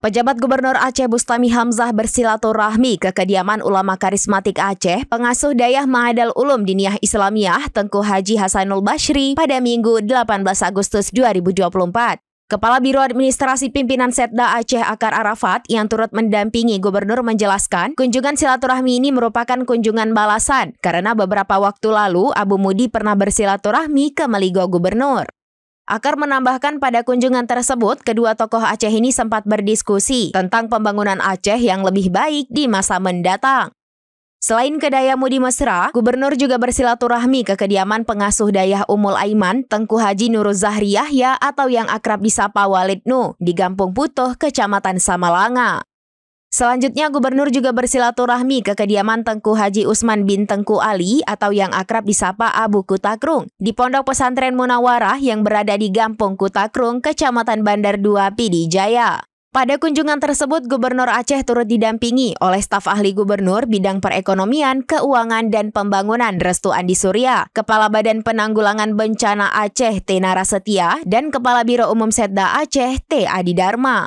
Pejabat Gubernur Aceh Bustami Hamzah bersilaturahmi ke kediaman ulama karismatik Aceh, pengasuh Dayah Mahadal Ulum Diniyah Islamiyah Tengku Haji Hasanul Bashri pada Minggu 18 Agustus 2024. Kepala Biro Administrasi Pimpinan Setda Aceh Akar Arafat yang turut mendampingi gubernur menjelaskan, kunjungan silaturahmi ini merupakan kunjungan balasan karena beberapa waktu lalu Abu Mudi pernah bersilaturahmi ke Meligo Gubernur. Akar menambahkan pada kunjungan tersebut, kedua tokoh Aceh ini sempat berdiskusi tentang pembangunan Aceh yang lebih baik di masa mendatang. Selain ke Dayamu di Mesra, gubernur juga bersilaturahmi ke kediaman pengasuh Dayah Umul Aiman, Tengku Haji Nurul Zahri Yahya atau yang akrab disapa Walid Nu, di Gampung Putoh, Kecamatan Samalanga. Selanjutnya, Gubernur juga bersilaturahmi ke kediaman Tengku Haji Usman bin Tengku Ali atau yang akrab disapa Abu Kutakrung di Pondok Pesantren Munawarah yang berada di Gampung Kutakrung, Kecamatan Bandar Dua Pidijaya. Pada kunjungan tersebut, Gubernur Aceh turut didampingi oleh staf ahli gubernur bidang perekonomian, keuangan, dan pembangunan Restu Andi Surya, Kepala Badan Penanggulangan Bencana Aceh T. Narasetia, dan Kepala Biro Umum Setda Aceh T. Adi Dharma.